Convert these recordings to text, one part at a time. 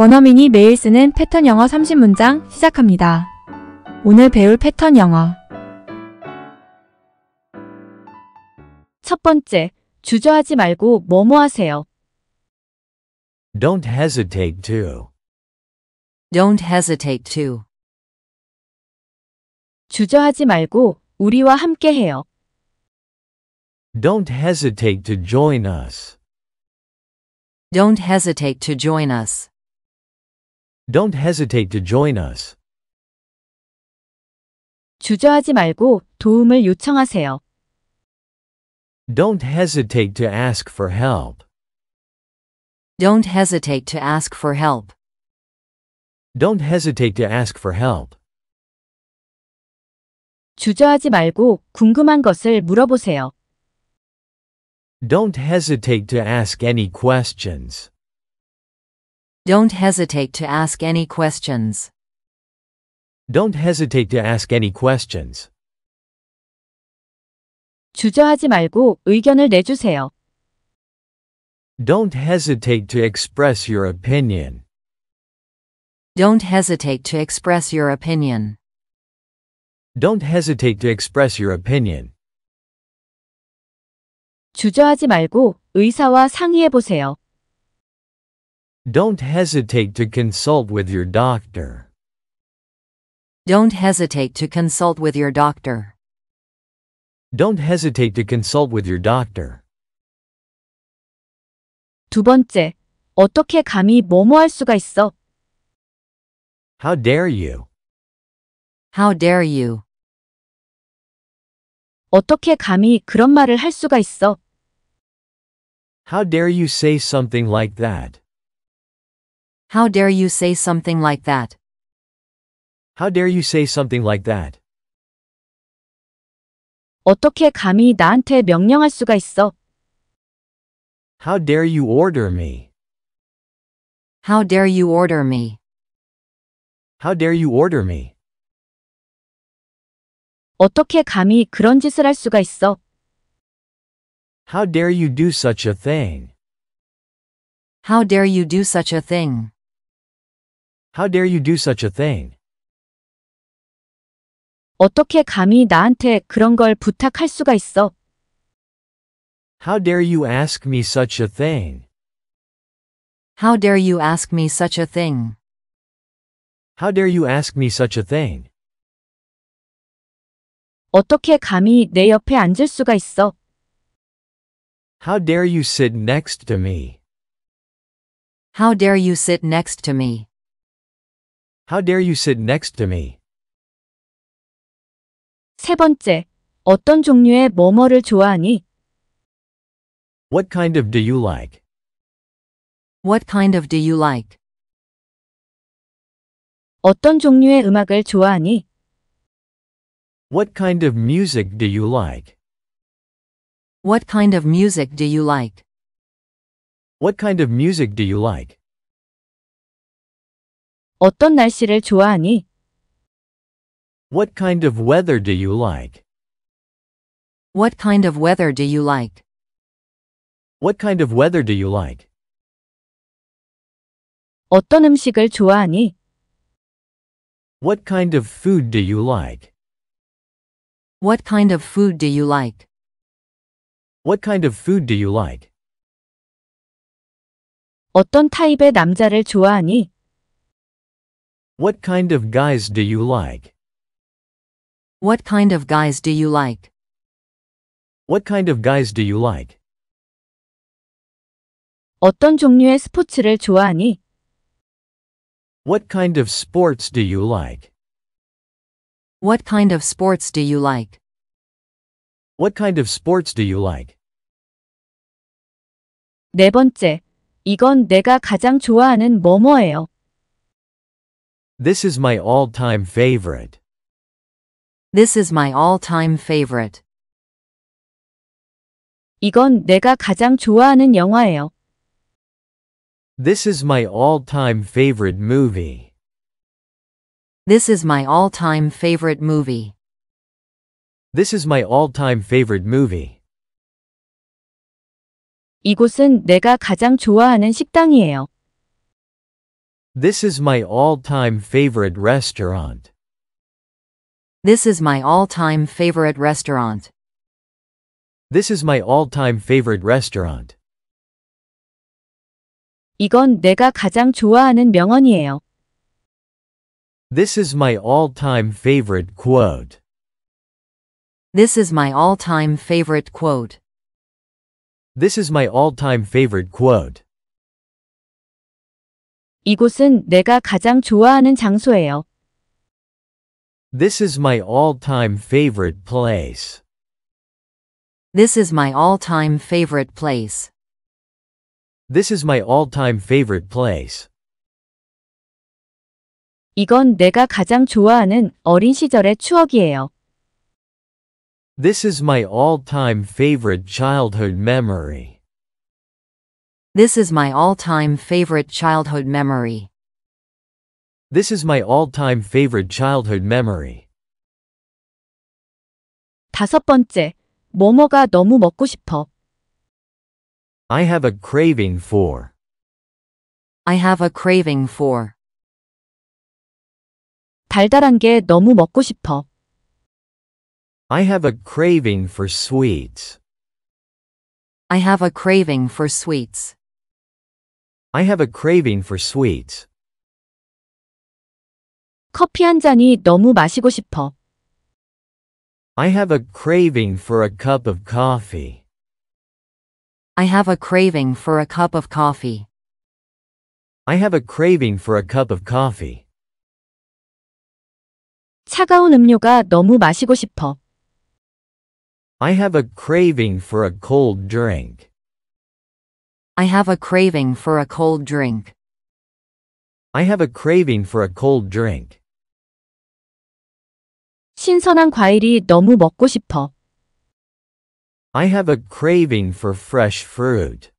원어민이 매일 쓰는 패턴 영어 30문장 시작합니다. 오늘 배울 패턴 영어 첫 번째, 주저하지 말고 뭐뭐 하세요. Don't hesitate to. Don't hesitate to. 주저하지 말고 우리와 함께 해요. Don't hesitate to join us. Don't hesitate to join us. Don't hesitate to join us. 주저하지 말고 도움을 요청하세요. Don't hesitate to ask for help. Don't hesitate to ask for help. Don't hesitate to ask for help. 주저하지 말고 궁금한 것을 물어보세요. Don't hesitate to ask any questions. Don't hesitate to ask any questions. Don't hesitate to ask any questions. 주저하지 말고 의견을 내주세요. Don't hesitate to express your opinion. Don't hesitate to express your opinion. Don't hesitate to express your opinion. 주저하지 말고 의사와 상의해 보세요. Don't hesitate to consult with your doctor. Don't hesitate to consult with your doctor. Don't hesitate to consult with your doctor. 두 번째, 어떻게 감히 뭐뭐 할 수가 있어? How dare you? How dare you? 어떻게 감히 그런 말을 할 수가 있어? How dare you say something like that? How dare you say something like that? How dare you say something like that? 어떻게 감히 나한테 명령할 수가 있어? How dare you order me? How dare you order me? How dare you order me? 어떻게 감히 그런 짓을 할 수가 있어? How dare you do such a thing? How dare you do such a thing? How dare you do such a thing? 어떻게 감히 나한테 그런 걸 부탁할 수가 있어? How dare you ask me such a thing? How dare you ask me such a thing? How dare you ask me such a thing? 어떻게 감히 내 옆에 앉을 수가 있어? How dare you sit next to me? How dare you sit next to me? How dare you sit next to me? 세 번째, 어떤 종류의 뭐뭐를 좋아하니? What kind of do you like? What kind of do you like? 어떤 종류의 음악을 좋아하니? What kind of music do you like? What kind of music do you like? What kind of music do you like? 어떤 날씨를 좋아하니? What kind of weather do you like? What kind of weather do you like? What kind of weather do you like? 어떤 음식을 좋아하니? What kind of food do you like? What kind of food do you like? What kind of food do you like? 어떤 타입의 남자를 좋아하니? What kind of guys do you like? What kind of guys do you like? What kind of guys do you like? 어떤 종류의 스포츠를 좋아하니? What kind of sports do you like? What kind of sports do you like? What kind of sports do you like? 네 번째, 이건 내가 가장 좋아하는 뭐뭐예요. This is my all-time favorite. This is my all-time favorite. 이건 내가 가장 좋아하는 영화예요. This is my all-time favorite movie. This is my all-time favorite movie. This is my all-time favorite movie. 이곳은 내가 가장 좋아하는 식당이에요. This is my all-time favorite restaurant. This is my all-time favorite restaurant. This is my all-time favorite restaurant. 이건 내가 가장 좋아하는 명언이에요. This is my all-time favorite quote. This is my all-time favorite quote. This is my all-time favorite quote. 이곳은 내가 가장 좋아하는 장소예요. This is my all-time favorite place. This is my all-time favorite place. This is my all-time favorite place. 이건 내가 가장 좋아하는 어린 시절의 추억이에요. This is my all-time favorite childhood memory. This is my all-time favorite childhood memory. This is my all-time favorite childhood memory. 다섯 번째, 뭐뭐가 너무 먹고 싶어. I have a craving for. I have a craving for. 달달한 게 너무 먹고 싶어. I have a craving for sweets. I have a craving for sweets. I have a craving for sweets. 커피 한 잔이 너무 마시고 싶어. I have a craving for a cup of coffee. I have a craving for a cup of coffee. I have a craving for a cup of coffee. 차가운 음료가 너무 마시고 싶어. I have a craving for a cold drink. I have a craving for a cold drink. I have a craving for a cold drink. 신선한 과일이 너무 먹고 싶어. I have a craving for fresh fruit.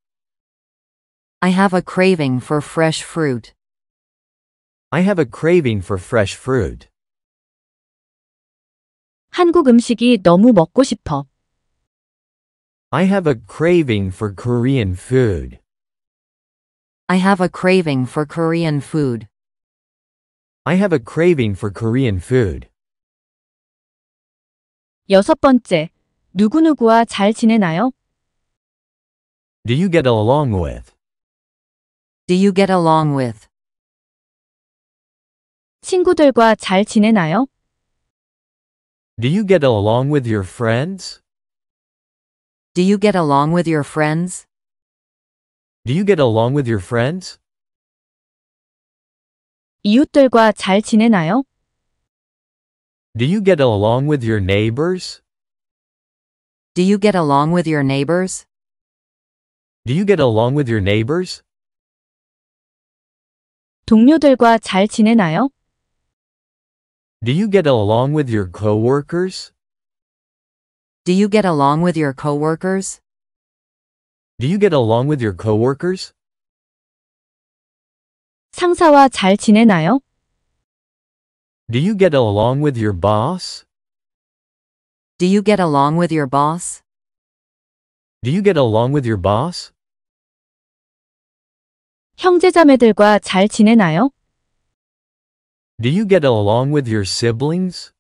I have a craving for fresh fruit. I have a craving for fresh fruit. 한국 음식이 너무 먹고 싶어. I have a craving for Korean food. I have a craving for Korean food. I have a craving for Korean food. 여섯 번째, 누구누구와 잘 지내나요? Do you get along with? Do you get along with? 친구들과 잘 지내나요? Do you get along with your friends? Do you get along with your friends? Do you get along with your friends? 이웃들과 잘 지내나요? Do you get along with your neighbors? Do you get along with your neighbors? Do you get along with your neighbors? 동료들과 잘 지내나요? Do you get along with your coworkers? Do you get along with your coworkers? Do you get along with your coworkers? 상사와 잘 지내나요? Do you get along with your boss? Do you get along with your boss? Do you get along with your boss? 형제자매들과 잘 지내나요? Do you get along with your siblings?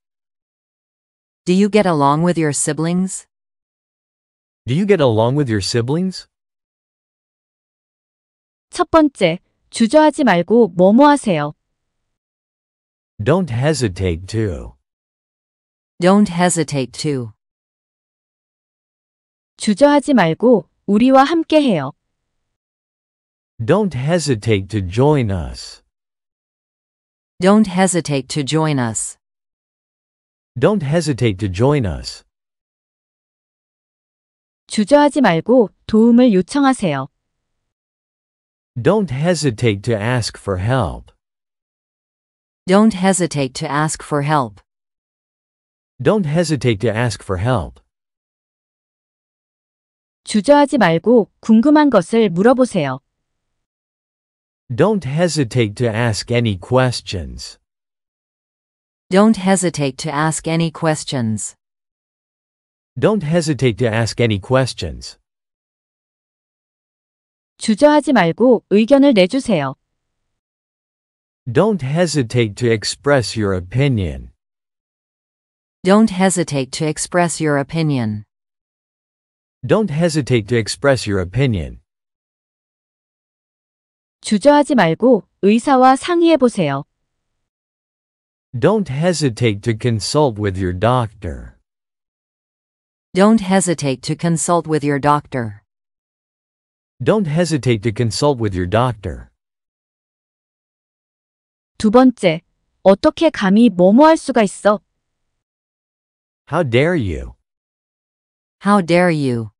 Do you get along with your siblings? Do you get along with your siblings? 첫 번째, 주저하지 말고 뭐뭐 하세요. Don't hesitate to. Don't hesitate to. 주저하지 말고 우리와 함께 해요. Don't hesitate to join us. Don't hesitate to join us. Don't hesitate to join us. 주저하지 말고 도움을 요청하세요. Don't hesitate to ask for help. Don't hesitate to ask for help. Don't hesitate to ask for help. 주저하지 말고 궁금한 것을 물어보세요. Don't hesitate to ask any questions. Don't hesitate to ask any questions. Don't hesitate to ask any questions. 주저하지 말고 의견을 내주세요. Don't hesitate to express your opinion. Don't hesitate to express your opinion. Don't hesitate to express your opinion. 주저하지 말고 의사와 상의해 보세요. Don't hesitate to consult with your doctor. Don't hesitate to consult with your doctor. Don't hesitate to consult with your doctor. 두 번째, 어떻게 감히 뭐뭐 할 수가 있어? How dare you? How dare you?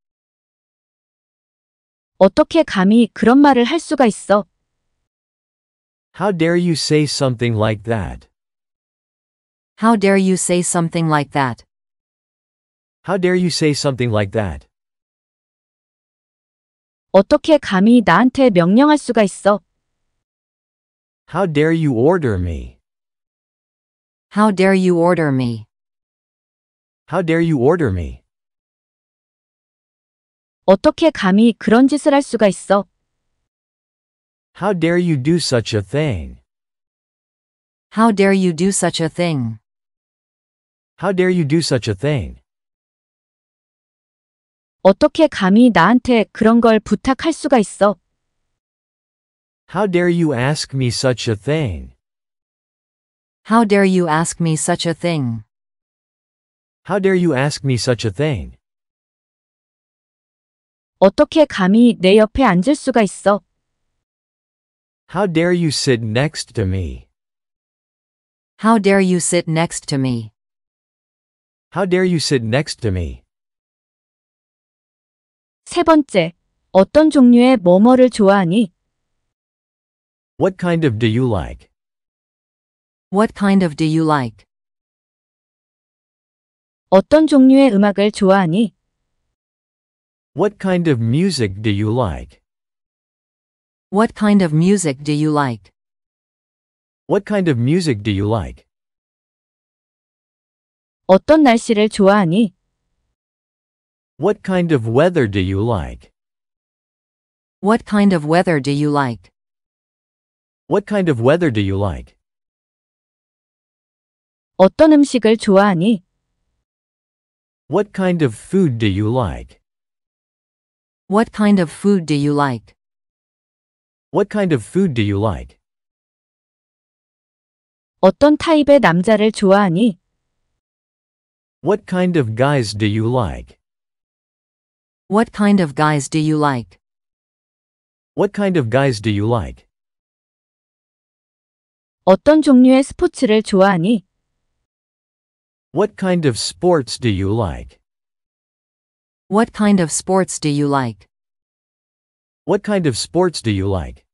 어떻게 감히 그런 말을 할 수가 있어? How dare you say something like that? How dare you say something like that? How dare you say something like that? 어떻게 감히 나한테 명령할 수가 있어? How dare you order me? How dare you order me? How dare you order me? 어떻게 감히 그런 짓을 할 수가 있어? How dare you do such a thing? How dare you do such a thing? How dare you do such a thing? 어떻게 감히 나한테 그런 걸 부탁할 수가 있어? How dare you ask me such a thing? How dare you ask me such a thing? How dare you ask me such a thing? 어떻게 감히 내 옆에 앉을 수가 있어? How dare you sit next to me? How dare you sit next to me? How dare you sit next to me? 세 번째, 어떤 종류의 뭐뭐를 좋아하니? What kind of do you like? What kind of do you like? 어떤 종류의 음악을 좋아하니? What kind of music do you like? What kind of music do you like? What kind of music do you like? 어떤 날씨를 좋아하니? What kind of weather do you like? What kind of weather do you like? What kind of weather do you like? 어떤 음식을 좋아하니? What kind of food do you like? What kind of food do you like? What kind of food do you like? 어떤 타입의 남자를 좋아하니? What kind of guys do you like? What kind of guys do you like? What kind of guys do you like? 어떤 종류의 스포츠를 좋아하니? What kind of sports do you like? What kind of sports do you like? What kind of sports do you like?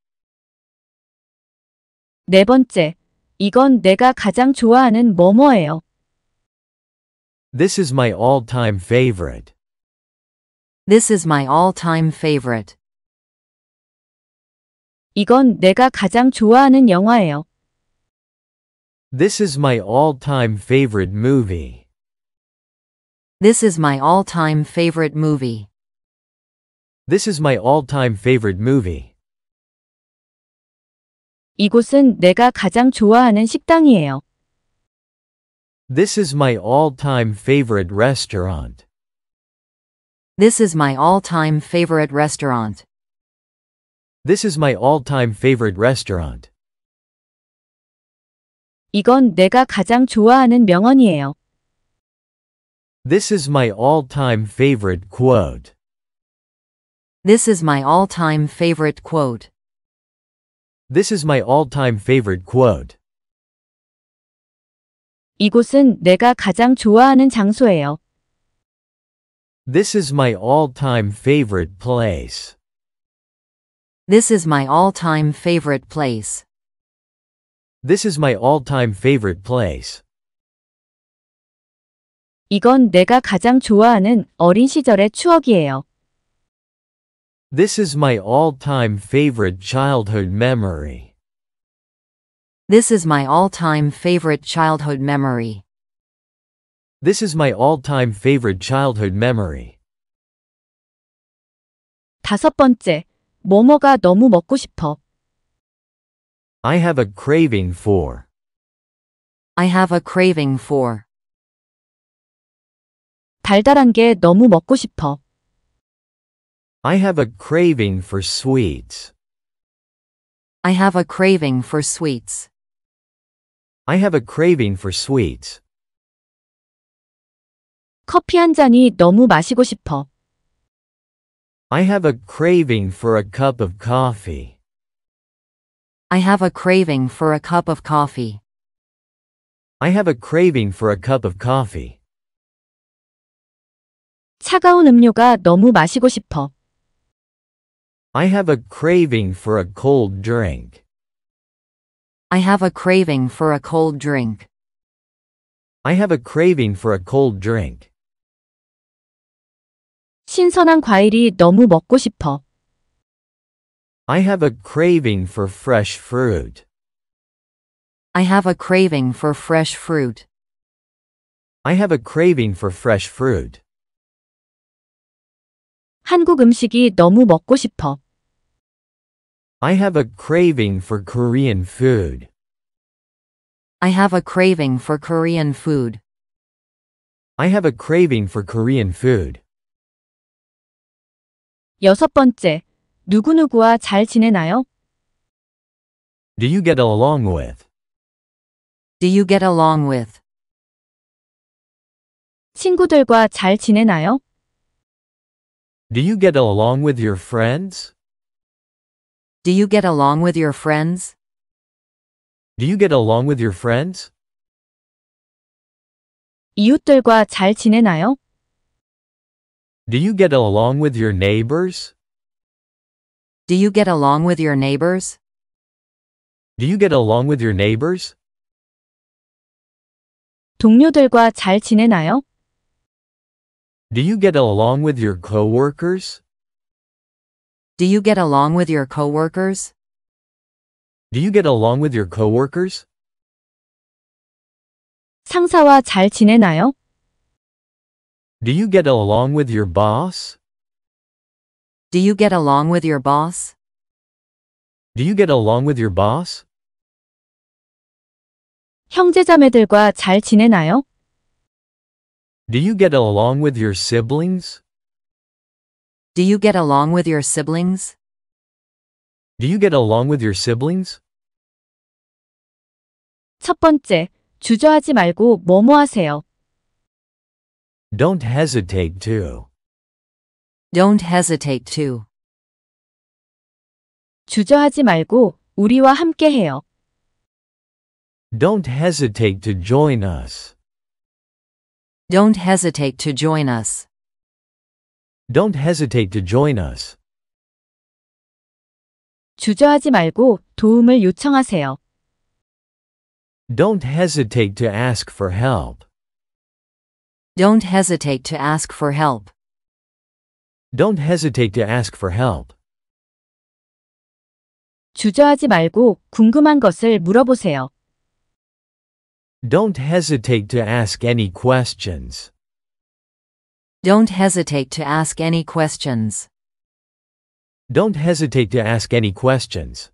네 번째, 이건 내가 가장 좋아하는 뭐뭐예요. This is my all-time favorite. This is my all-time favorite. 이건 내가 가장 좋아하는 영화예요. This is my all-time favorite movie. This is my all-time favorite movie. This is my all-time favorite movie. 이곳은 내가 가장 좋아하는 식당이에요. This is my all-time favorite restaurant. This is my all-time favorite restaurant. This is my all-time favorite restaurant. 이건 내가 가장 좋아하는 명언이에요. This is my all-time favorite quote. This is my all-time favorite quote. This is my all-time favorite quote. 이곳은 내가 가장 좋아하는 장소예요. This is my all-time favorite place. This is my all-time favorite place. This is my all-time favorite place. 이건 내가 가장 좋아하는 어린 시절의 추억이에요. This is my all-time favorite childhood memory. This is my all-time favorite childhood memory. This is my all-time favorite childhood memory. 다섯 번째, 뭐뭐가 너무 먹고 싶어. I have a craving for. I have a craving for. 달달한 게 너무 먹고 싶어. I have a craving for sweets. I have a craving for sweets. I have a craving for sweets. 커피 한 잔이 너무 마시고 싶어. I have a craving for a cup of coffee. I have a craving for a cup of coffee. I have a craving for a cup of coffee. 차가운 음료가 너무 마시고 싶어. I have a craving for a cold drink. I have a craving for a cold drink. I have a craving for a cold drink. 신선한 과일이 너무 먹고 싶어. I have a craving for fresh fruit. I have a craving for fresh fruit. I have a craving for fresh fruit. 한국 음식이 너무 먹고 싶어. I have a craving for Korean food. I have a craving for Korean food. I have a craving for Korean food. 여섯 번째, 누구누구와 잘 지내나요? Do you get along with? Do you get along with? 친구들과 잘 지내나요? Do you get along with your friends? Do you get along with your friends? Do you get along with your friends? 이웃들과 잘 지내나요? Do you get along with your neighbors? Do you get along with your neighbors? Do you get along with your neighbors? 동료들과 잘 지내나요? Do you get along with your coworkers? Do you get along with your coworkers? Do you get along with your coworkers? 상사와 잘 지내나요? Do you get along with your boss? Do you get along with your boss? Do you get along with your boss? 형제자매들과 잘 지내나요? Do you get along with your siblings? Do you get along with your siblings? Do you get along with your siblings? 첫 번째, 주저하지 말고 뭐뭐 하세요. Don't hesitate to. Don't hesitate to. 주저하지 말고 우리와 함께 해요. Don't hesitate to join us. Don't hesitate to join us. Don't hesitate to join us. 주저하지 말고 도움을 요청하세요. Don't hesitate to ask for help. Don't hesitate to ask for help. Don't hesitate to ask for help. 주저하지 말고 궁금한 것을 물어보세요. Don't hesitate to ask any questions. Don't hesitate to ask any questions. Don't hesitate to ask any questions.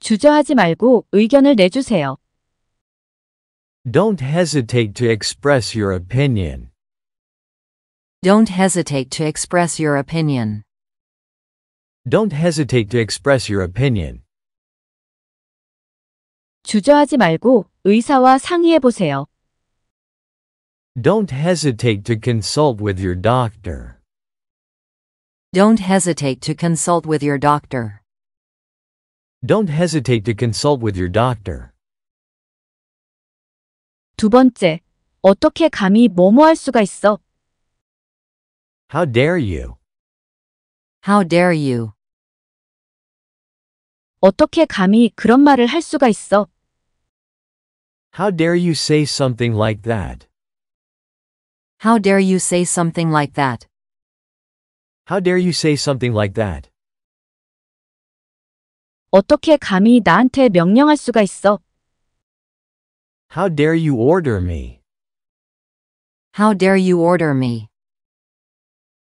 주저하지 말고 의견을 내주세요. Don't hesitate to express your opinion. Don't hesitate to express your opinion. Don't hesitate to express your opinion. 주저하지 말고 의사와 상의해 보세요. Don't hesitate to consult with your doctor. Don't hesitate to consult with your doctor. Don't hesitate to consult with your doctor. 두 번째, 어떻게 감히 뭐뭐 할 수가 있어? How dare you? How dare you? 어떻게 감히 그런 말을 할 수가 있어? How dare you say something like that? How dare you say something like that? How dare you say something like that? 어떻게 감히 나한테 명령할 수가 있어? How dare you order me? How dare you order me?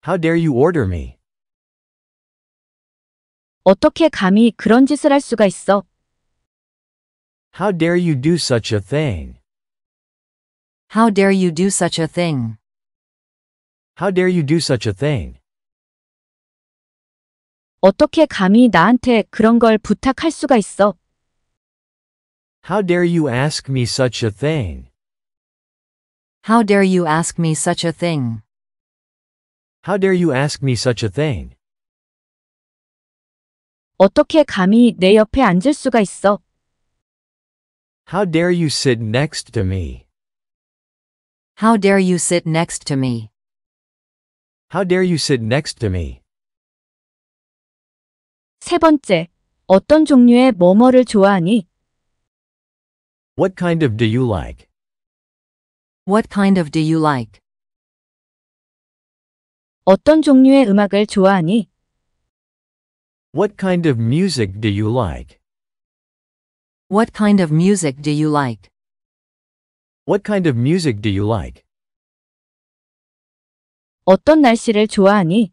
How dare you order me? 어떻게 감히 그런 짓을 할 수가 있어? How dare you do such a thing? How dare you do such a thing? How dare you do such a thing? 어떻게 감히 나한테 그런 걸 부탁할 수가 있어? How dare you ask me such a thing? How dare you ask me such a thing? How dare you ask me such a thing? 어떻게 감히 내 옆에 앉을 수가 있어? How dare you sit next to me? How dare you sit next to me? How dare you sit next to me? 세 번째, 어떤 종류의 뭐뭐를 좋아하니? What kind of do you like? What kind of do you like? 어떤 종류의 음악을 좋아하니? What kind of music do you like? What kind of music do you like? What kind of music do you like? 어떤 날씨를 좋아하니?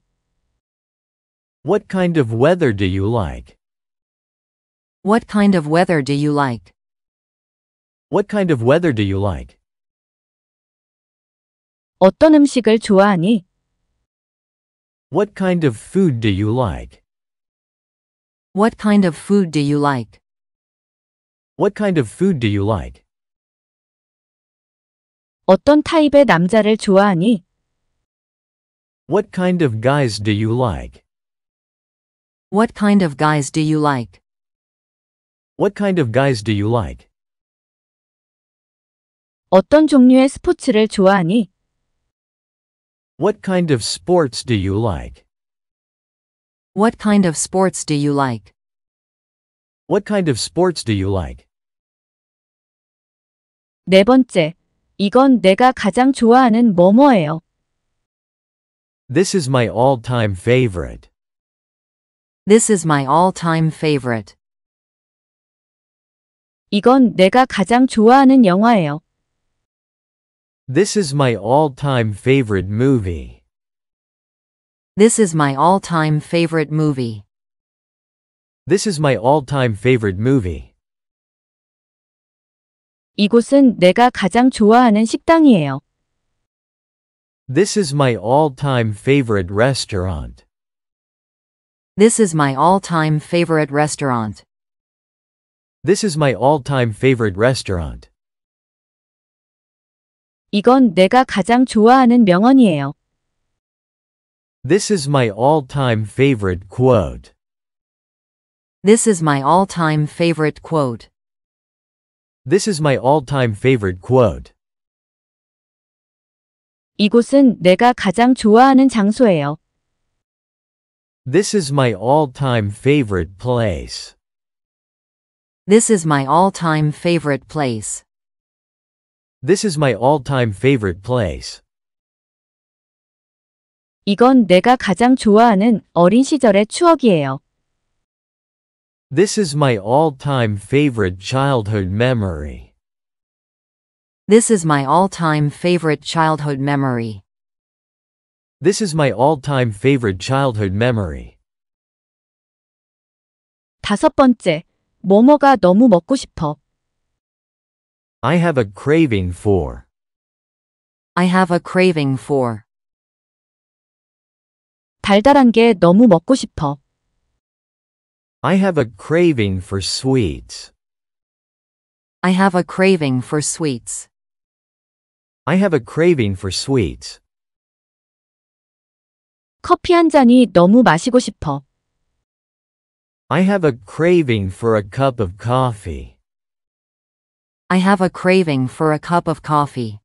What kind of weather do you like? What kind of weather do you like? What kind of weather do you like? 어떤 음식을 좋아하니? What kind of food do you like? What kind of food do you like? What kind of food do you like? 어떤 타입의 남자를 좋아하니? What kind of guys do you like? What kind of guys do you like? What kind of guys do you like? 어떤 종류의 스포츠를 좋아하니? What kind of sports do you like? What kind of sports do you like? What kind of sports do you like? 네 번째, 이건 내가 가장 좋아하는 뭐뭐예요. This is my all-time favorite. This is my all-time favorite. 이건 내가 가장 좋아하는 영화예요. This is my all-time favorite movie. This is my all-time favorite movie. This is my all-time favorite movie. 이곳은 내가 가장 좋아하는 식당이에요. This is my all-time favorite restaurant. This is my all-time favorite restaurant. This is my all-time favorite restaurant. 이건 내가 가장 좋아하는 명언이에요. This is my all-time favorite quote. This is my all-time favorite quote. This is my all-time favorite quote. 이곳은 내가 가장 좋아하는 장소예요. This is my all-time favorite place. This is my all-time favorite place. This is my all-time favorite place. 이건 내가 가장 좋아하는 어린 시절의 추억이에요. This is my all-time favorite childhood memory. This is my all-time favorite childhood memory. This is my all-time favorite childhood memory. 다섯 번째, 뭐뭐가 너무 먹고 싶어. I have a craving for. I have a craving for. 달달한 게 너무 먹고 싶어. I have a craving for sweets. I have a craving for sweets. I have a craving for sweets. 커피 한 잔이 너무 마시고 싶어. I have a craving for a cup of coffee. I have a craving for a cup of coffee.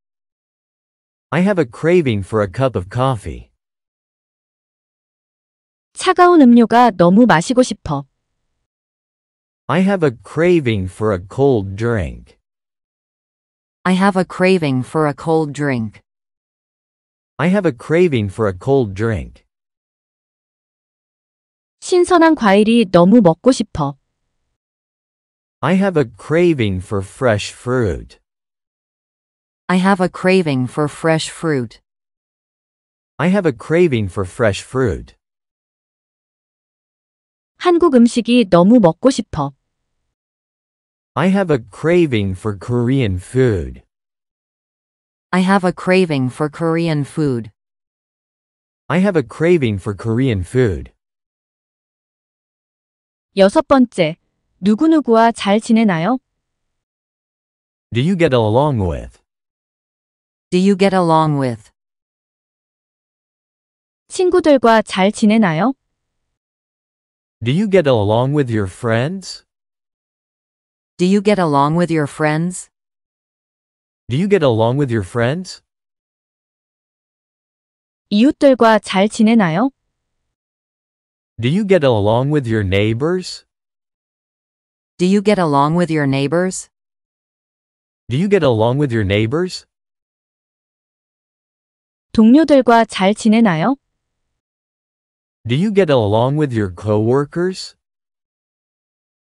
I have a craving for a cup of coffee. 차가운 음료가 너무 마시고 싶어. I have a craving for a cold drink. I have a craving for a cold drink. I have a craving for a cold drink. 신선한 과일이 너무 먹고 싶어. I have a craving for fresh fruit. I have a craving for fresh fruit. I have a craving for fresh fruit. 한국 음식이 너무 먹고 싶어. I have a craving for Korean food. I have a craving for Korean food. I have a craving for Korean food. 여섯 번째, 누구누구와 잘 지내나요? Do you get along with? Do you get along with? 친구들과 잘 지내나요? Do you get along with your friends? Do you get along with your friends? Do you get along with your friends? 이웃들과 잘 지내나요? Do you get along with your neighbors? Do you get along with your neighbors? Do you get along with your neighbors? 동료들과 잘 지내나요? Do you get along with your coworkers?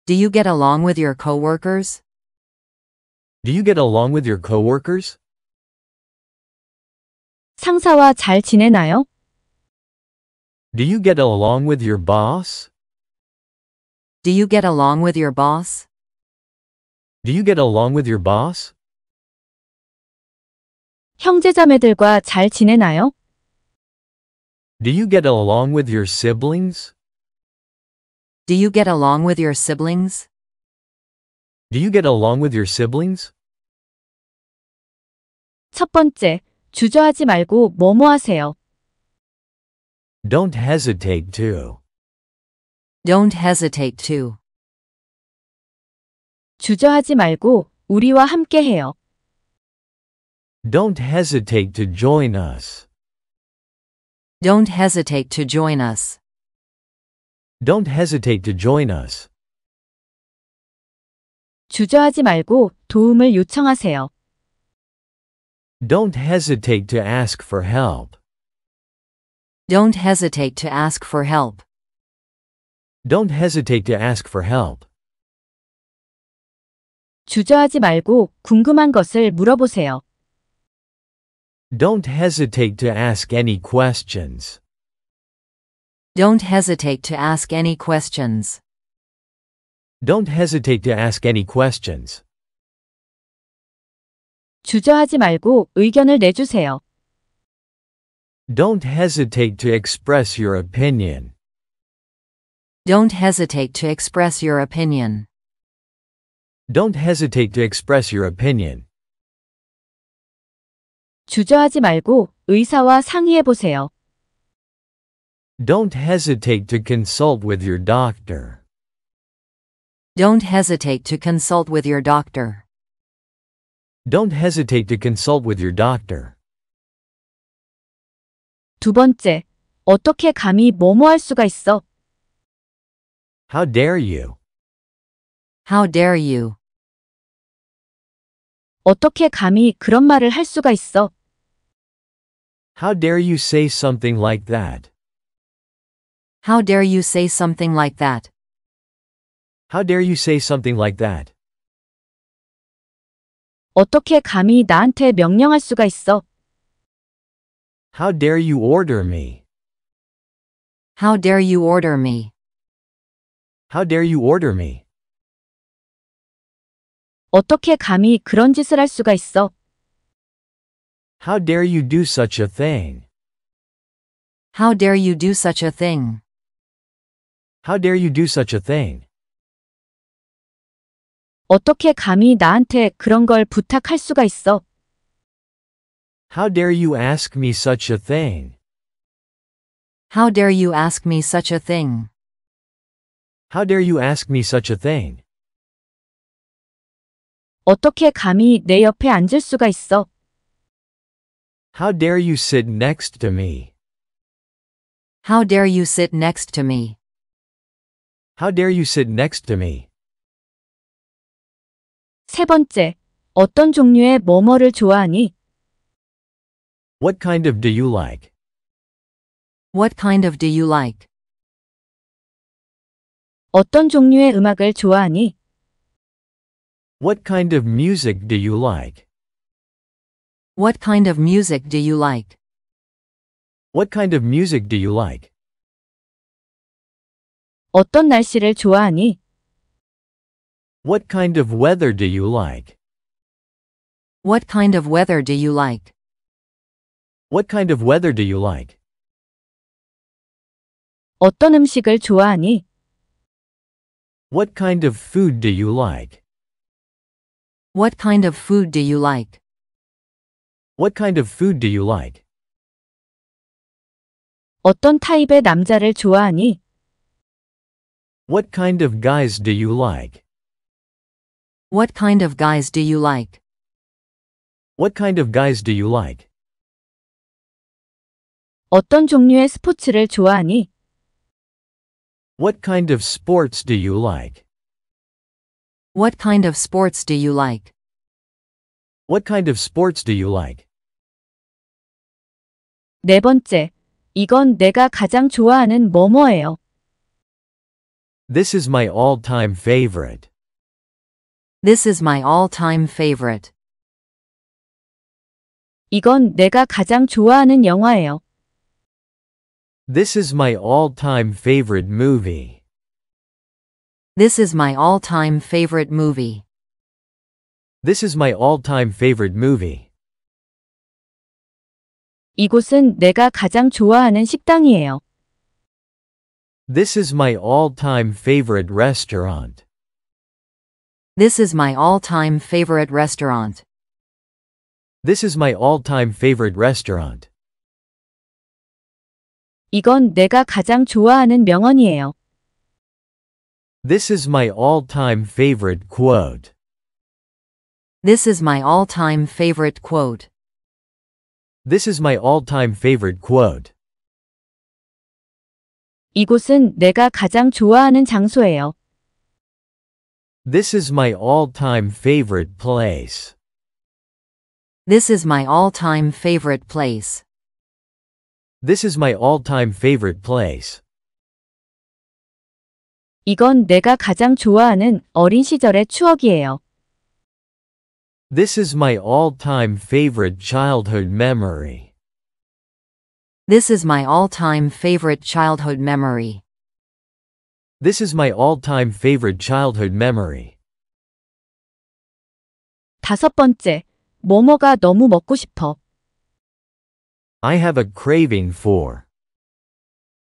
Do you get along with your coworkers? Do you get along with your coworkers? 상사와 잘 지내나요? Do you get along with your boss? Do you get along with your boss? Do you get along with your boss? 형제자매들과 잘 지내나요? Do you get along with your siblings? Do you get along with your siblings? Do you get along with your siblings? 첫 번째, 주저하지 말고 뭐뭐 하세요. Don't hesitate to. Don't hesitate to. 주저하지 말고 우리와 함께 해요. Don't hesitate to join us. Don't hesitate to join us. Don't hesitate to join us. 주저하지 말고 도움을 요청하세요. Don't hesitate to ask for help. Don't hesitate to ask for help. Don't hesitate to ask for help. 주저하지 말고 궁금한 것을 물어보세요. Don't hesitate to ask any questions. Don't hesitate to ask any questions. Don't hesitate to ask any questions. 주저하지 말고 의견을 내주세요. Don't hesitate to express your opinion. Don't hesitate to express your opinion. Don't hesitate to express your opinion. 주저하지 말고 의사와 상의해 보세요. Don't hesitate to consult with your doctor. Don't hesitate to consult with your doctor. Don't hesitate to consult with your doctor. 두 번째, 어떻게 감히 수가 있어? How dare you? How dare you? 어떻게 감히 그런 말을 할 수가 있어? How dare you say something like that? How dare you say something like that? How dare you say something like that? 어떻게 감히 나한테 명령할 수가 있어? How dare you order me? How dare you order me? How dare you order me? 어떻게 감히 그런 짓을 할 수가 있어? How dare you do such a thing? How dare you do such a thing? How dare you do such a thing? 어떻게 감히 나한테 그런 걸 부탁할 수가 있어? How dare you ask me such a thing? How dare you ask me such a thing? How dare you ask me such a thing? 어떻게 감히 내 옆에 앉을 수가 있어? How dare you sit next to me? How dare you sit next to me? How dare you sit next to me? 세 번째, 어떤 종류의 뭐뭐를 좋아하니? What kind of do you like? What kind of do you like? 어떤 종류의 음악을 좋아하니? What kind of music do you like? What kind of music do you like? What kind of music do you like? 어떤 날씨를 좋아하니? What kind of weather do you like? What kind of weather do you like? What kind of weather do you like? 어떤 음식을 좋아하니? What kind of food do you like? What kind of food do you like? What kind of food do you like? 어떤 타입의 남자를 좋아하니? What kind of guys do you like? What kind of guys do you like? What kind of guys do you like? 어떤 종류의 스포츠를 좋아하니? What kind of sports do you like? What kind of sports do you like? What kind of sports do you like? 네 번째, 이건 내가 가장 좋아하는 뭐뭐예요. This is my all-time favorite. This is my all-time favorite. 이건 내가 가장 좋아하는 영화예요. This is my all-time favorite movie. This is my all-time favorite movie. This is my all-time favorite movie. 이곳은 내가 가장 좋아하는 식당이에요. This is my all-time favorite restaurant. This is my all-time favorite restaurant. This is my all-time favorite restaurant. 이건 내가 가장 좋아하는 명언이에요. This is my all-time favorite quote. This is my all-time favorite quote. This is my all-time favorite quote. 이곳은 내가 가장 좋아하는 장소예요. This is my all-time favorite place. This is my all-time favorite place. This is my all-time favorite place. 이건 내가 가장 좋아하는 어린 시절의 추억이에요. This is my all-time favorite childhood memory. This is my all-time favorite childhood memory. This is my all-time favorite childhood memory. 다섯 번째, 뭐뭐가 너무 먹고 싶어. I have a craving for.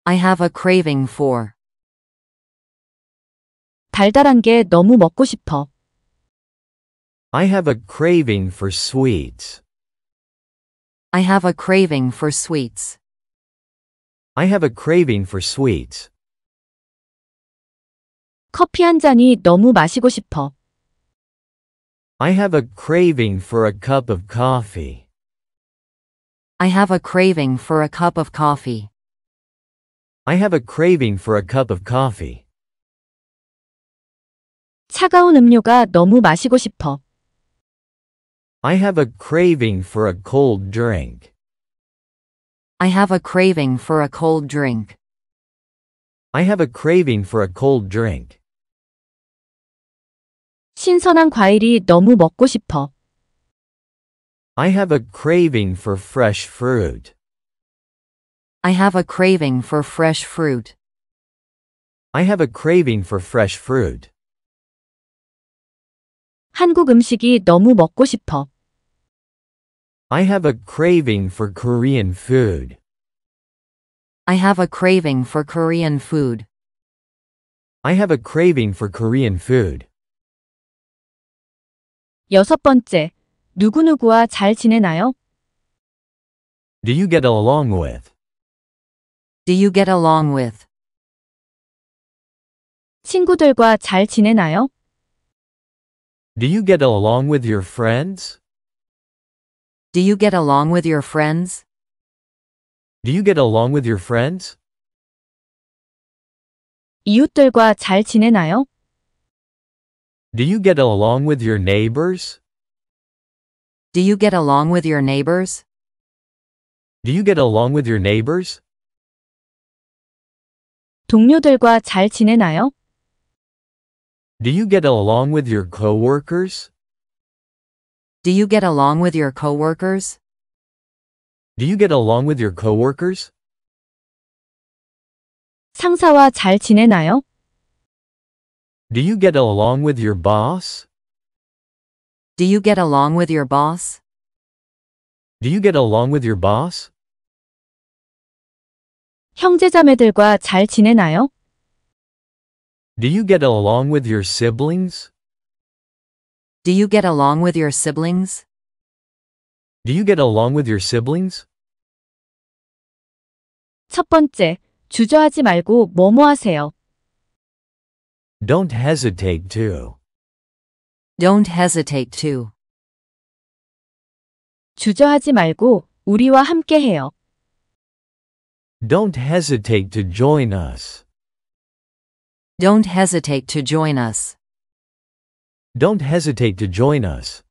I have a craving for. 달달한 게 너무 먹고 싶어. I have a craving for sweets. I have a craving for sweets. I have a craving for sweets. 커피 한 잔이 너무 마시고 싶어. I have a craving for a cup of coffee. I have a craving for a cup of coffee. I have a craving for a cup of coffee. 차가운 음료가 너무 마시고 싶어. I have a craving for a cold drink. I have a craving for a cold drink. I have a craving for a cold drink. 신선한 과일이 너무 먹고 싶어. I have a craving for fresh fruit. I have a craving for fresh fruit. I have a craving for fresh fruit. 한국 음식이 너무 먹고 싶어. I have a craving for Korean food. I have a craving for Korean food. I have a craving for Korean food. 여섯 번째, 누구누구와 잘 지내나요? Do you get along with? Do you get along with? 친구들과 잘 지내나요? Do you get along with your friends? Do you get along with your friends? Do you get along with your friends? 이웃들과 잘 지내나요? Do you get along with your neighbors? Do you get along with your neighbors? Do you get along with your neighbors? 동료들과 잘 지내나요? Do you get along with your coworkers? Do you get along with your coworkers? Do you get along with your coworkers? 상사와 잘 지내나요? Do you get along with your boss? Do you get along with your boss? Do you get along with your boss? 형제자매들과 잘 지내나요? Do you get along with your siblings? Do you get along with your siblings? Do you get along with your siblings? 첫 번째, 주저하지 말고 뭐뭐 하세요. Don't hesitate to. Don't hesitate to. 주저하지 말고 우리와 함께 해요. Don't hesitate to join us. Don't hesitate to join us. Don't hesitate to join us.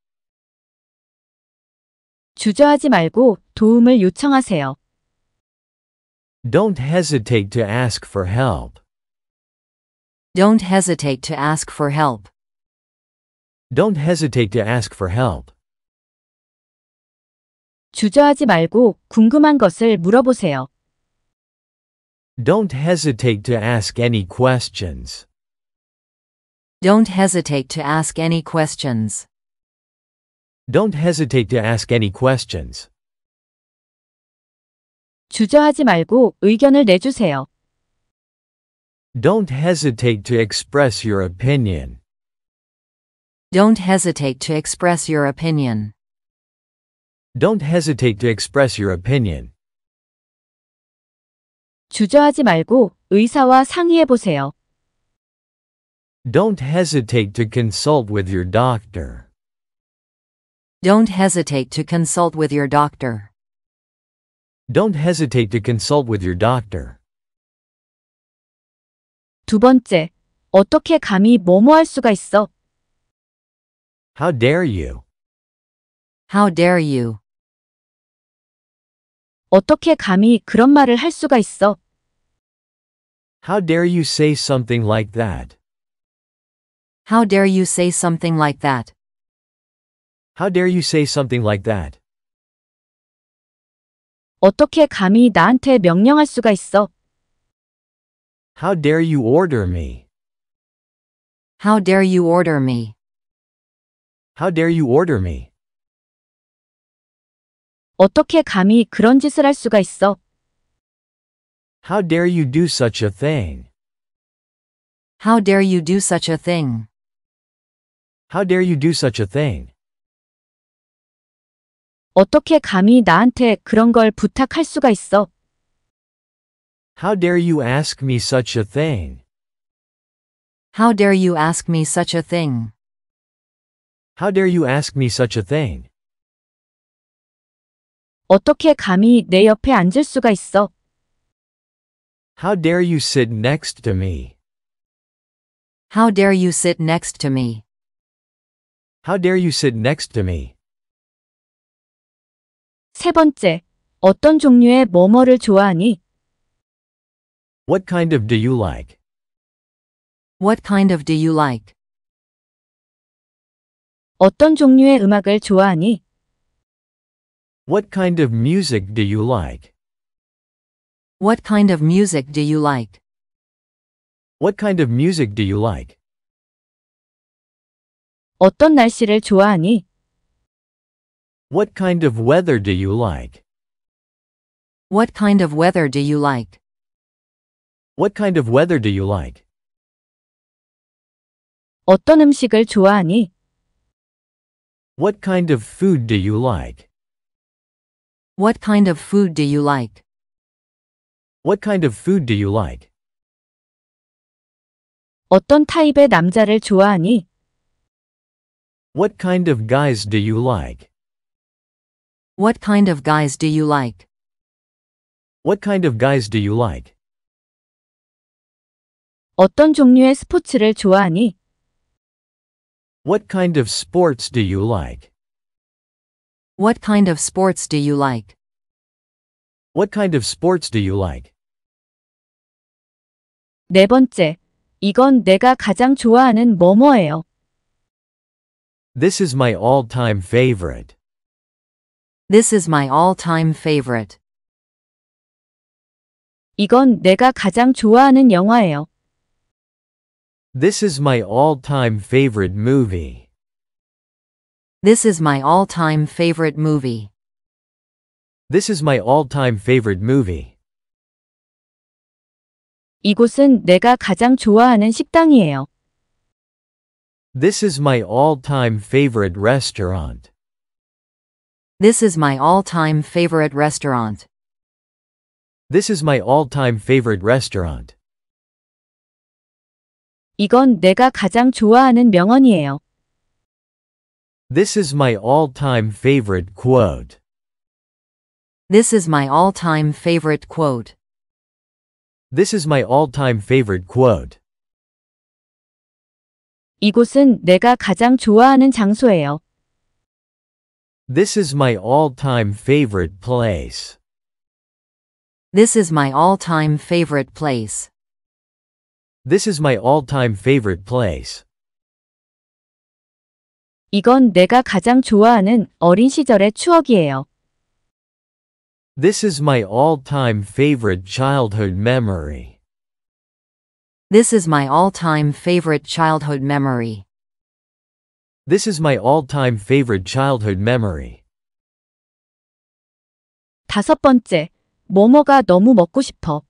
주저하지 말고 도움을 요청하세요. Don't hesitate to ask for help. Don't hesitate to ask for help. Don't hesitate to ask for help. 주저하지 말고 궁금한 것을 물어보세요. Don't hesitate to ask any questions. Don't hesitate to ask any questions. Don't hesitate to ask any questions. 주저하지 말고 의견을 내주세요. Don't hesitate to express your opinion. Don't hesitate to express your opinion. Don't hesitate to express your opinion. 주저하지 말고 의사와 상의해 보세요. Don't hesitate to consult with your doctor. Don't hesitate to consult with your doctor. Don't hesitate to consult with your doctor. 두 번째, 어떻게 감히 뭐뭐 할 수가 있어? How dare you? How dare you? 어떻게 감히 그런 말을 할 수가 있어? How dare you say something like that? How dare you say something like that? How dare you say something like that? 어떻게 감히 나한테 명령할 수가 있어? How dare you order me? How dare you order me? How dare you order me? 어떻게 감히 그런 짓을 할 수가 있어? How dare you do such a thing? How dare you do such a thing? How dare you do such a thing? 어떻게 감히 나한테 그런 걸 부탁할 수가 있어? How dare you ask me such a thing? How dare you ask me such a thing? How dare you ask me such a thing? 어떻게 감히 내 옆에 앉을 수가 있어? How dare you sit next to me? How dare you sit next to me? How dare you sit next to me? 세 번째, 어떤 종류의 뭐뭐를 좋아하니? What kind of do you like? What kind of do you like? 어떤 종류의 음악을 좋아하니? What kind of music do you like? What kind of music do you like? What kind of music do you like? 어떤 날씨를 좋아하니? What kind of weather do you like? What kind of weather do you like? What kind of weather do you like? 어떤 음식을 좋아하니? What kind of food do you like? What kind of food do you like? What kind of food do you like? 어떤 타입의 남자를 좋아하니? What kind of guys do you like? What kind of guys do you like? What kind of guys do you like? 어떤 종류의 스포츠를 좋아하니? What kind of sports do you like? What kind of sports do you like? What kind of sports do you like? 네 번째, 이건 내가 가장 좋아하는 뭐뭐예요. This is my all-time favorite. This is my all-time favorite. 이건 내가 가장 좋아하는 영화예요. This is my all-time favorite movie. This is my all-time favorite movie. This is my all-time favorite movie. 이곳은 내가 가장 좋아하는 식당이에요. This is my all-time favorite restaurant. This is my all-time favorite restaurant. This is my all-time favorite restaurant. 이건 내가 가장 좋아하는 명언이에요. This is my all-time favorite quote. This is my all-time favorite quote. This is my all-time favorite quote. 이곳은 내가 가장 좋아하는 장소예요. This is my all-time favorite place. This is my all-time favorite place. This is my all-time favorite place. 이건 내가 가장 좋아하는 어린 시절의 추억이에요. This is my all-time favorite childhood memory. This is my all-time favorite childhood memory. This is my all-time favorite childhood memory. 다섯 번째, 뭐뭐가 너무 먹고 싶어.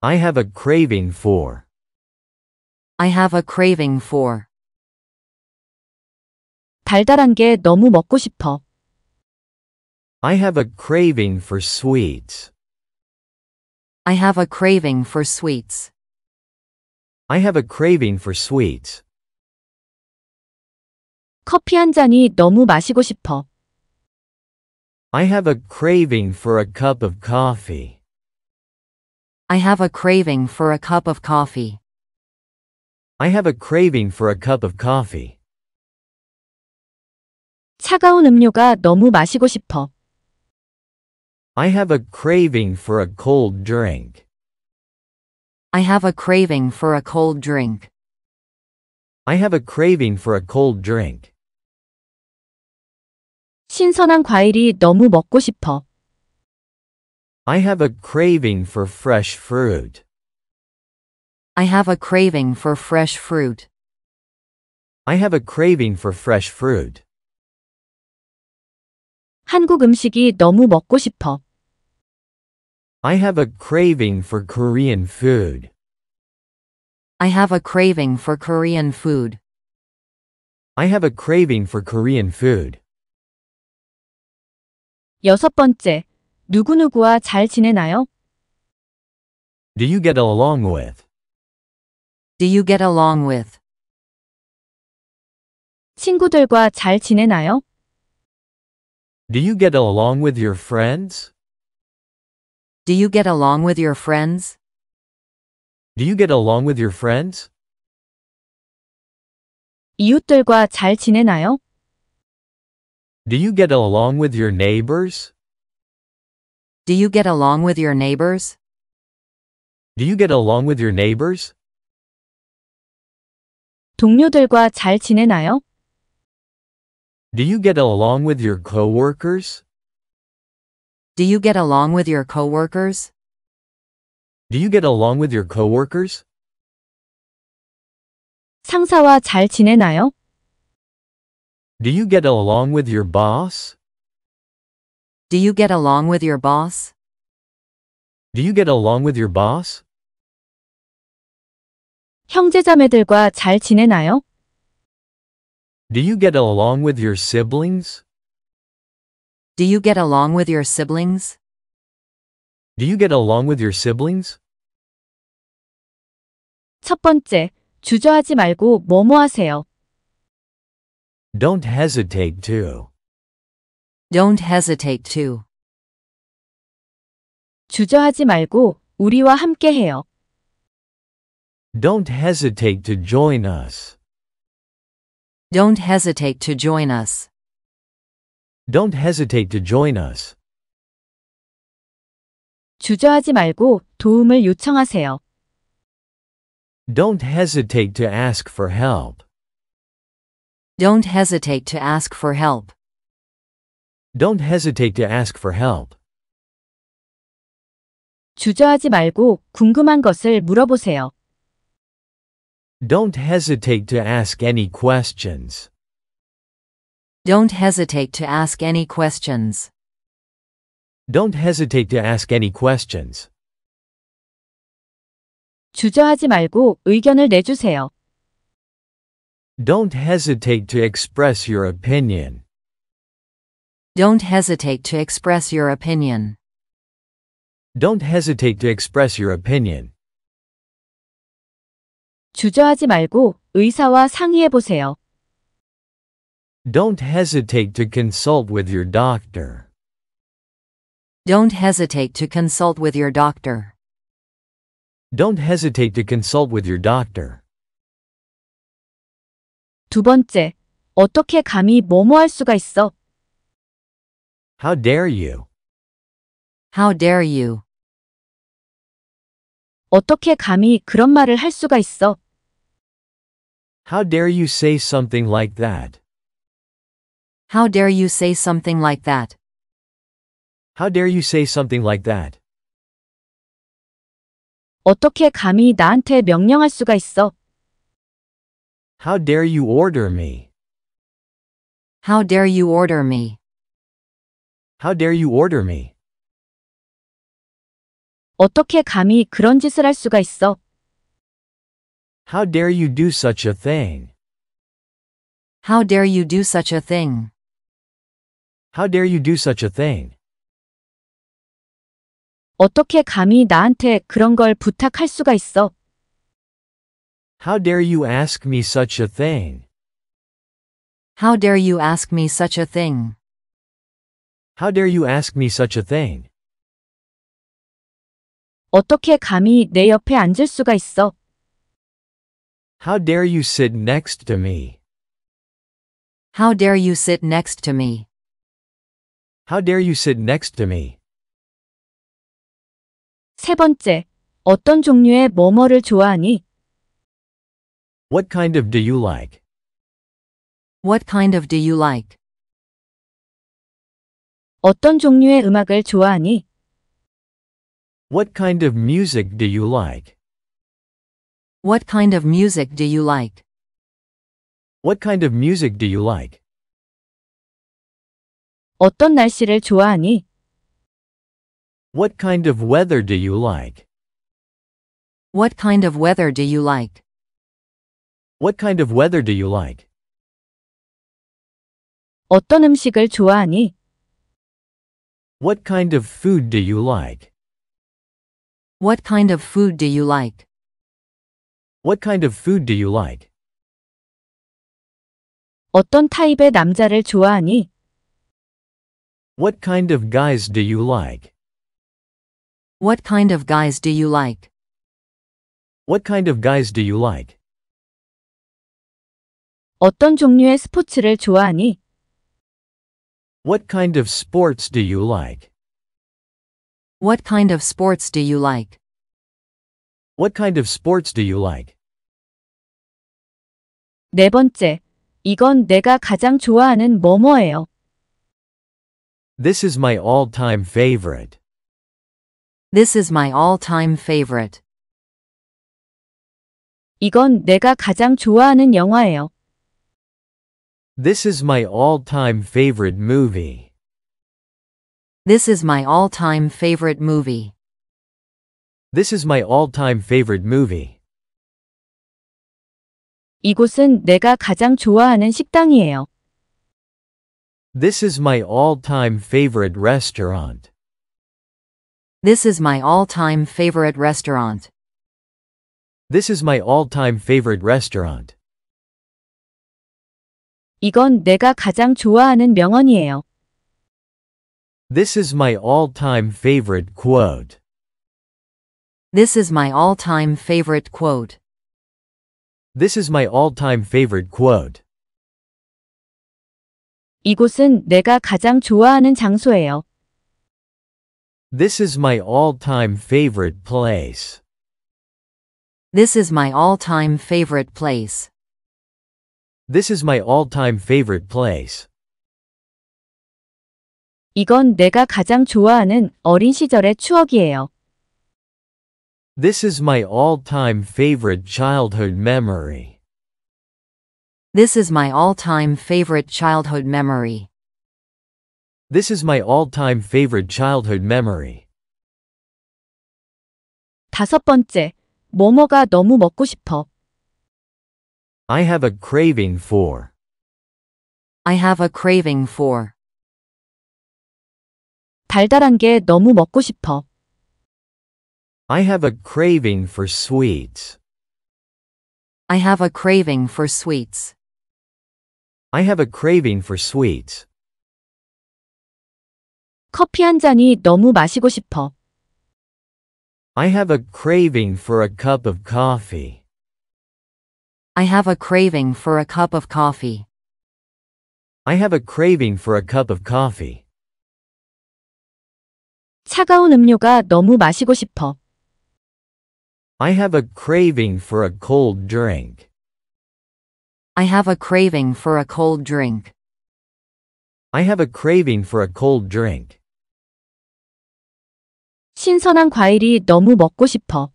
I have a craving for. I have a craving for. 달달한 게 너무 먹고 싶어. I have a craving for sweets. I have a craving for sweets. I have a craving for sweets. 커피 한 잔이 너무 마시고 싶어. I have a craving for a cup of coffee. I have a craving for a cup of coffee. I have a craving for a cup of coffee. 차가운 음료가 너무 마시고 싶어. I have a craving for a cold drink. I have a craving for a cold drink. I have a craving for a cold drink. 신선한 과일이 너무 먹고 싶어. I have a craving for fresh fruit. I have a craving for fresh fruit. I have a craving for fresh fruit. 한국 음식이 너무 먹고 싶어. I have a craving for Korean food. I have a craving for Korean food. I have a craving for Korean food. 여섯 번째, 누구누구와 잘 지내나요? Do you get along with? Do you get along with? 친구들과 잘 지내나요? Do you get along with your friends? Do you get along with your friends? Do you get along with your friends? 이웃들과 잘 지내나요? Do you get along with your neighbors? Do you get along with your neighbors? Do you get along with your neighbors? 동료들과 잘 지내나요? Do you get along with your coworkers? Do you get along with your coworkers? Do you get along with your coworkers? 상사와 잘 지내나요? Do you get along with your boss? Do you get along with your boss? Do you get along with your boss? 형제자매들과 잘 지내나요? Do you get along with your siblings? Do you get along with your siblings? Do you get along with your siblings? 첫 번째, 주저하지 말고 뭐뭐 하세요. Don't hesitate to. Don't hesitate to. 주저하지 말고 우리와 함께 해요. Don't hesitate to join us. Don't hesitate to join us. Don't hesitate to join us. 주저하지 말고 도움을 요청하세요. Don't hesitate to ask for help. Don't hesitate to ask for help. Don't hesitate to ask for help. 주저하지 말고 궁금한 것을 물어보세요. Don't hesitate to ask any questions. Don't hesitate to ask any questions. Don't hesitate to ask any questions. 주저하지 말고 의견을 내주세요. Don't hesitate to express your opinion. Don't hesitate to express your opinion. Don't hesitate to express your opinion. 주저하지 말고 의사와 상의해 보세요. Don't hesitate to consult with your doctor. Don't hesitate to consult with your doctor. Don't hesitate to consult with your doctor. 두 번째, 어떻게 감히 뭐뭐 할 수가 있어? How dare you? How dare you? 어떻게 감히 그런 말을 할 수가 있어? How dare you say something like that? How dare you say something like that? How dare you say something like that? 어떻게 감히 나한테 명령할 수가 있어? How dare you order me? How dare you order me? How dare you order me? 어떻게 감히 그런 짓을 할 수가 있어? How dare you do such a thing? How dare you do such a thing? How dare you do such a thing? 어떻게 감히 나한테 그런 걸 부탁할 수가 있어? How dare you ask me such a thing? How dare you ask me such a thing? How dare you ask me such a thing? 어떻게 감히 내 옆에 앉을 수가 있어? How dare you sit next to me? How dare you sit next to me? How dare you sit next to me? 세 번째, 어떤 종류의 뭐뭐를 좋아하니? What kind of do you like? What kind of do you like? 어떤 종류의 음악을 좋아하니? What kind of music do you like? What kind of music do you like? What kind of music do you like? 어떤 날씨를 좋아하니? What kind of weather do you like? What kind of weather do you like? What kind of weather do you like? 어떤 음식을 좋아하니? What kind of food do you like? What kind of food do you like? What kind of food do you like? 어떤 타입의 남자를 좋아하니? What kind of guys do you like? What kind of guys do you like? What kind of guys do you like? 어떤 종류의 스포츠를 좋아하니? What kind of sports do you like? What kind of sports do you like? What kind of sports do you like? 네 번째, 이건 내가 가장 좋아하는 뭐뭐예요. This is my all-time favorite. This is my all-time favorite. 이건 내가 가장 좋아하는 영화예요. This is my all-time favorite movie. This is my all-time favorite movie. This is my all-time favorite movie. 이곳은 내가 가장 좋아하는 식당이에요. This is my all-time favorite restaurant. This is my all-time favorite restaurant. This is my all-time favorite restaurant. 이건 내가 가장 좋아하는 명언이에요. This is my all-time favorite quote. This is my all-time favorite quote. This is my all-time favorite quote. 이곳은 내가 가장 좋아하는 장소예요. This is my all-time favorite place. This is my all-time favorite place. This is my all-time favorite place. 이건 내가 가장 좋아하는 어린 시절의 추억이에요. This is my all-time favorite childhood memory. This is my all-time favorite childhood memory. This is my all-time favorite childhood memory. 다섯 번째, 뭐뭐가 너무 먹고 싶어. I have a craving for. I have a craving for. 달달한 게 너무 먹고 싶어. I have a craving for sweets. I have a craving for sweets. I have a craving for sweets. 커피 한 잔이 너무 마시고 싶어. I have a craving for a cup of coffee. I have a craving for a cup of coffee. I have a craving for a cup of coffee. 차가운 음료가 너무 마시고 싶어. I have a craving for a cold drink. I have a craving for a cold drink. I have a craving for a cold drink. 신선한 과일이 너무 먹고 싶어.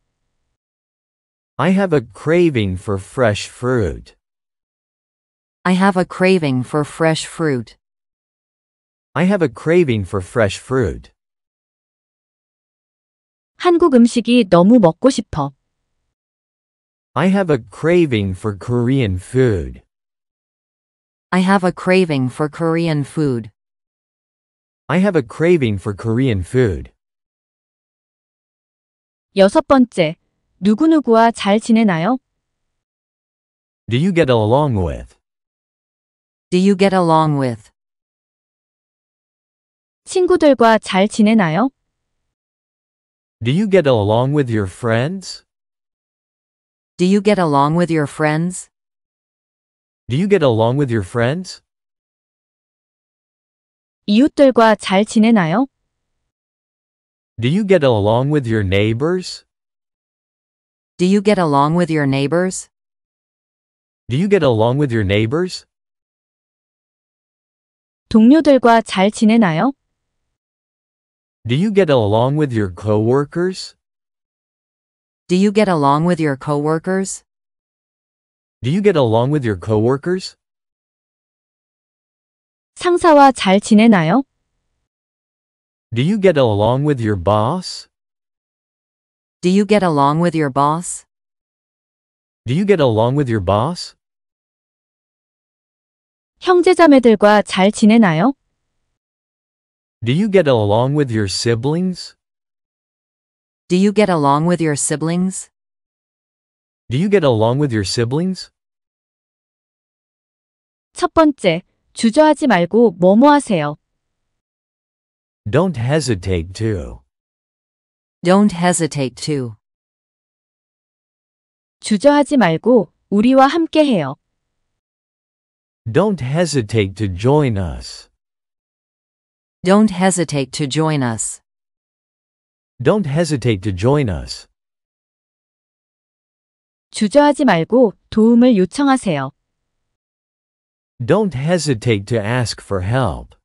I have a craving for fresh fruit. I have a craving for fresh fruit. I have a craving for fresh fruit. 한국 음식이 너무 먹고 싶어. I have a craving for Korean food. I have a craving for Korean food. I have a craving for Korean food. 여섯 번째, 누구누구와 잘 지내나요? Do you get along with? Do you get along with? 친구들과 잘 지내나요? Do you get along with your friends? Do you get along with your friends? Do you get along with your friends? 이웃들과 잘 지내나요? Do you get along with your neighbors? Do you get along with your neighbors? Do you get along with your neighbors? 동료들과 잘 지내나요? Do you get along with your coworkers? Do you get along with your coworkers? Do you get along with your coworkers? 상사와 잘 지내나요? Do you get along with your boss? Do you get along with your boss? Do you get along with your boss? 형제자매들과 잘 지내나요? Do you get along with your siblings? Do you get along with your siblings? Do you get along with your siblings? 첫 번째, 주저하지 말고 뭐뭐 하세요. Don't hesitate to. Don't hesitate to. 주저하지 말고 우리와 함께 해요. Don't hesitate to join us. Don't hesitate to join us. Don't hesitate to join us. 주저하지 말고 도움을 요청하세요. Don't hesitate to ask for help.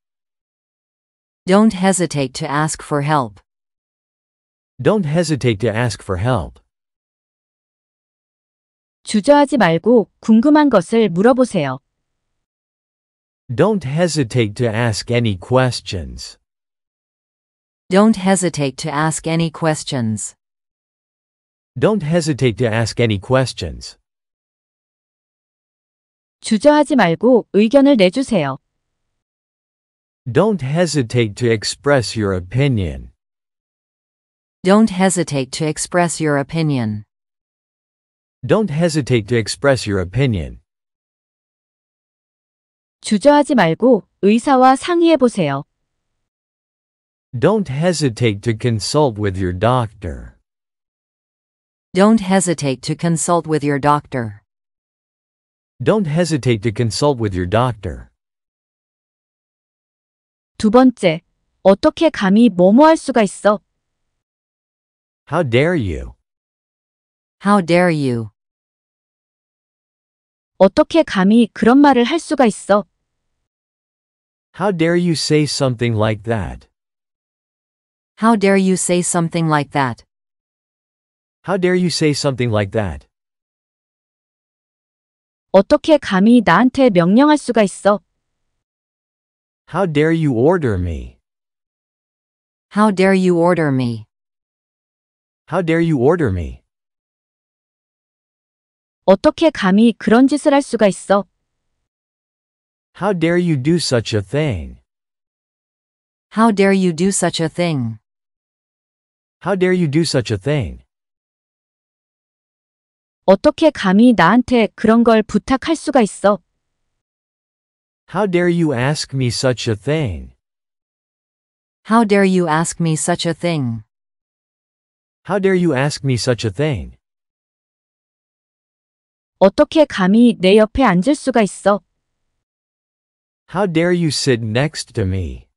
Don't hesitate to ask for help. Don't hesitate to ask for help. 주저하지 말고 궁금한 것을 물어보세요. Don't hesitate to ask any questions. Don't hesitate to ask any questions. Don't hesitate to ask any questions. 주저하지 말고 의견을 내주세요. Don't hesitate to express your opinion. Don't hesitate to express your opinion. Don't hesitate to express your opinion. 주저하지 말고 의사와 상의해 보세요. Don't hesitate to consult with your doctor. Don't hesitate to consult with your doctor. Don't hesitate to consult with your doctor. 두 번째, 어떻게 감히 뭐뭐할 수가 있어? How dare you? How dare you? 어떻게 감히 그런 말을 할 수가 있어? How dare you say something like that? How dare you say something like that? How dare you say something like that? 어떻게 감히 나한테 명령할 수가 있어? How dare you order me? How dare you order me? How dare you order me? 어떻게 감히 그런 짓을 할 수가 있어? How dare you do such a thing? How dare you do such a thing? How dare you do such a thing? 어떻게 감히 나한테 그런 걸 부탁할 수가 있어? How dare you ask me such a thing? How dare you ask me such a thing? How dare you ask me such a thing? 어떻게 감히 내 옆에 앉을 수가 있어? How dare you sit next to me?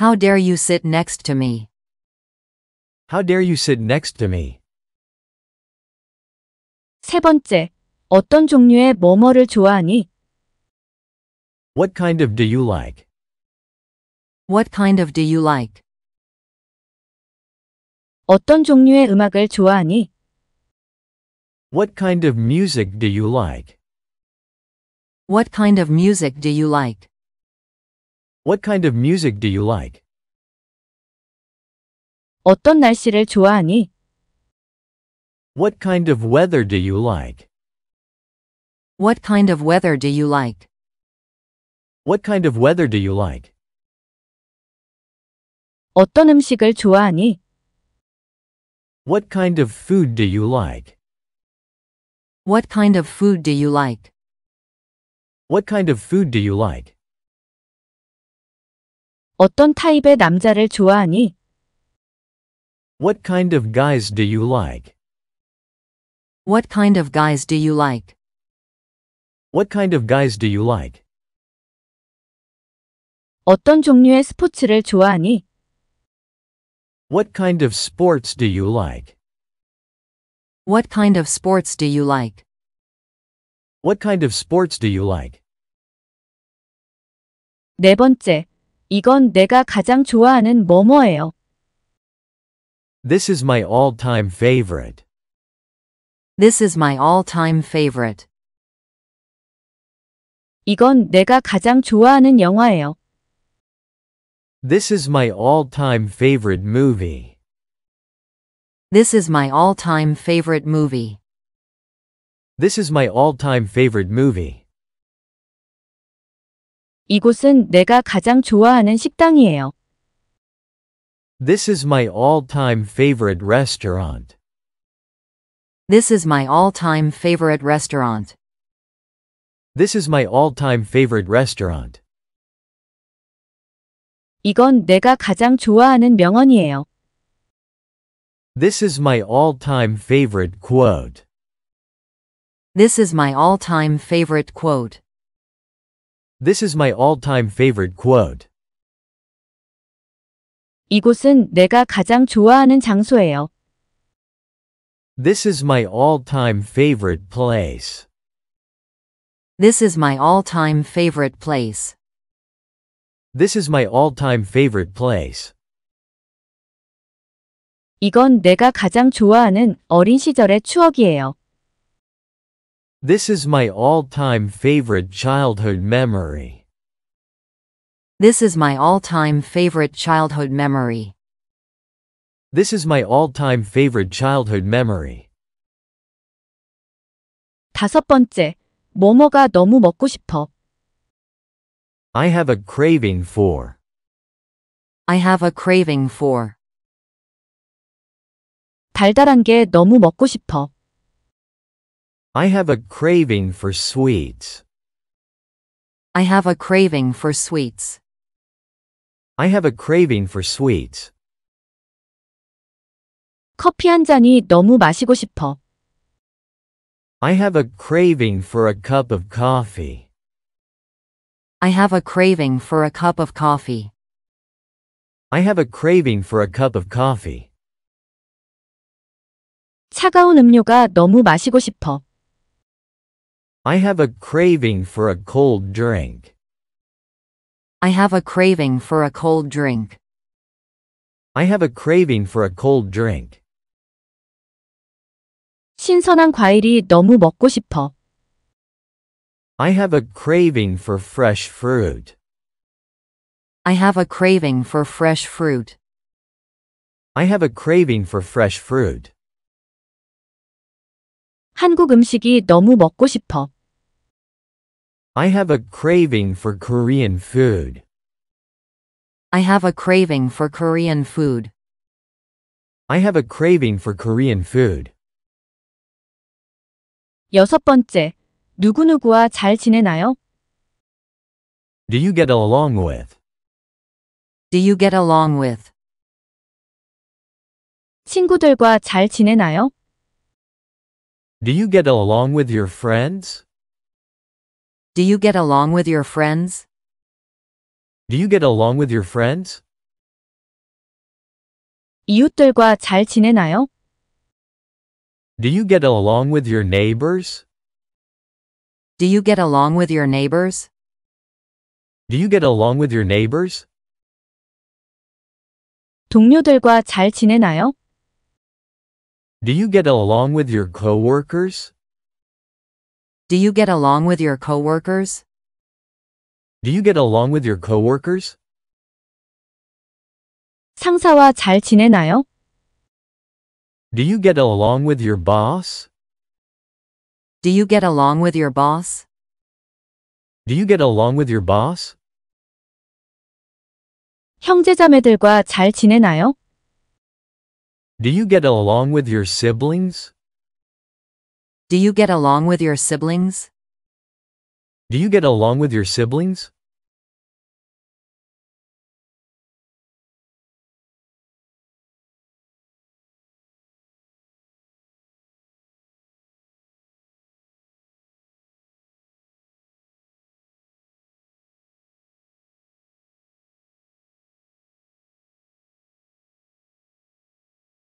How dare you sit next to me? How dare you sit next to me? 세 번째, 어떤 종류의 뭐뭐를 좋아하니? What kind of do you like? What kind of do you like? 어떤 종류의 음악을 좋아하니? What kind of music do you like? What kind of music do you like? What kind of music do you like? 어떤 날씨를 좋아하니? What kind of weather do you like? What kind of weather do you like? What kind of weather do you like? 어떤 음식을 좋아하니? What kind of food do you like? What kind of food do you like? What kind of food do you like? 어떤 타입의 남자를 좋아하니? What kind of guys do you like? What kind of guys do you like? What kind of guys do you like? 어떤 종류의 스포츠를 좋아하니? What kind of sports do you like? What kind of sports do you like? What kind of sports do you like? 네 번째, 이건 내가 가장 좋아하는 뭐뭐예요. This is my all-time favorite. This is my all-time favorite. 이건 내가 가장 좋아하는 영화예요. This is my all-time favorite movie. This is my all-time favorite movie. This is my all-time favorite movie. 이곳은 내가 가장 좋아하는 식당이에요. This is my all-time favorite restaurant. This is my all-time favorite restaurant. This is my all-time favorite restaurant. 이건 내가 가장 좋아하는 명언이에요. This is my all-time favorite quote. This is my all-time favorite quote. This is my all-time favorite quote. 이곳은 내가 가장 좋아하는 장소예요. This is my all-time favorite place. This is my all-time favorite place. This is my all-time favorite place. 이건 내가 가장 좋아하는 어린 시절의 추억이에요. This is my all-time favorite childhood memory. This is my all-time favorite childhood memory. This is my all-time favorite childhood memory. 다섯 번째, 뭐뭐가 너무 먹고 싶어. I have a craving for. I have a craving for. 달달한 게 너무 먹고 싶어. I have a craving for sweets. I have a craving for sweets. I have a craving for sweets. 커피 한 잔이 너무 마시고 싶어. I have a craving for a cup of coffee. I have a craving for a cup of coffee. I have a craving for a cup of coffee. 차가운 음료가 너무 마시고 싶어. I have a craving for a cold drink. I have a craving for a cold drink. I have a craving for a cold drink. 신선한 과일이 너무 먹고 싶어. I have a craving for fresh fruit. I have a craving for fresh fruit. I have a craving for fresh fruit. 한국 음식이 너무 먹고 싶어. I have a craving for Korean food. I have a craving for Korean food. I have a craving for Korean food. 여섯 번째, 누구누구와 잘 지내나요? Do you get along with? Do you get along with? 친구들과 잘 지내나요? Do you get along with your friends? Do you get along with your friends? Do you get along with your friends? 이웃들과 잘 지내나요? Do you get along with your neighbors? Do you get along with your neighbors? Do you get along with your neighbors? 동료들과 잘 지내나요? Do you get along with your coworkers? Do you get along with your coworkers? Do you get along with your coworkers? 상사와 잘 지내나요? Do you get along with your boss? Do you get along with your boss? Do you get along with your boss? 형제자매들과 잘 지내나요? Do you get along with your siblings? Do you get along with your siblings? Do you get along with your siblings?